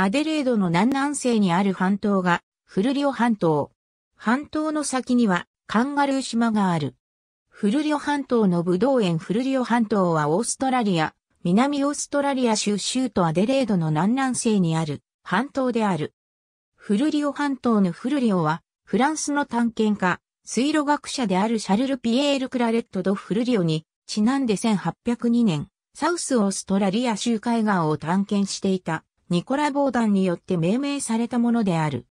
アデレードの南南西にある半島がフルリオ半島。半島の先にはカンガルー島がある。フルリオ半島のブドウ園フルリオ半島はオーストラリア、南オーストラリア州州都アデレードの南南西にある半島である。フルリオ半島のフルリオはフランスの探検家、水路学者であるシャルル・ピエール・クラレット・ド・フルリオにちなんで1802年、サウスオーストラリア州海岸を探検していたニコラ・ボーダンによって命名されたものである。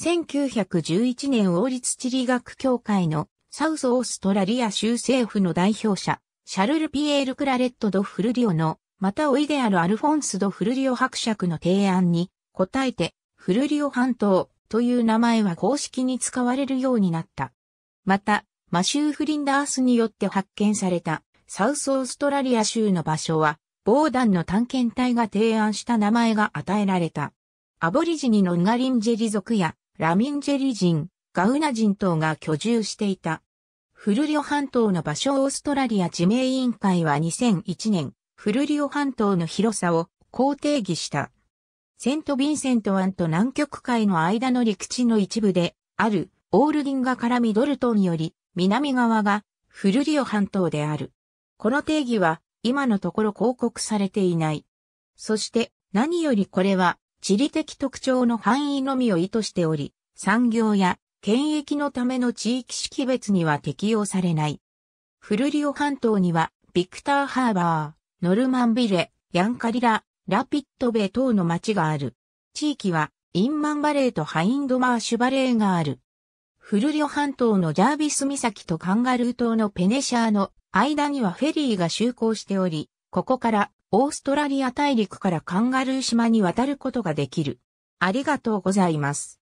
1911年王立地理学協会のサウスオーストラリア州政府の代表者、シャルル・ピエール・クラレット・ド・フルリオの、またおいであるアルフォンス・ド・フルリオ伯爵の提案に、応えて、フルリオ半島という名前は公式に使われるようになった。また、マシュー・フリンダースによって発見された、サウスオーストラリア州の場所は、ボーダンの探検隊が提案した名前が与えられた。アボリジニのウガリンジェリ族やラミンジェリ人、ガウナ人等が居住していた。フルリオ半島の場所オーストラリア地名委員会は2001年、フルリオ半島の広さをこう定義した。セント・ヴィンセント湾と南極海の間の陸地の一部であるオールディンガからミドルトンより南側がフルリオ半島である。この定義は今のところ広告されていない。そして何よりこれは地理的特徴の範囲のみを意図しており、産業や権益のための地域識別には適用されない。フルリオ半島にはビクターハーバー、ノルマンビレ、ヤンカリラ、ラピットベ等の町がある。地域はインマンバレーとハインドマーシュバレーがある。フルリオ半島のジャービス岬とカンガルー島のペネシャーの間にはフェリーが就航しており、ここからオーストラリア大陸からカンガルー島に渡ることができる。ありがとうございます。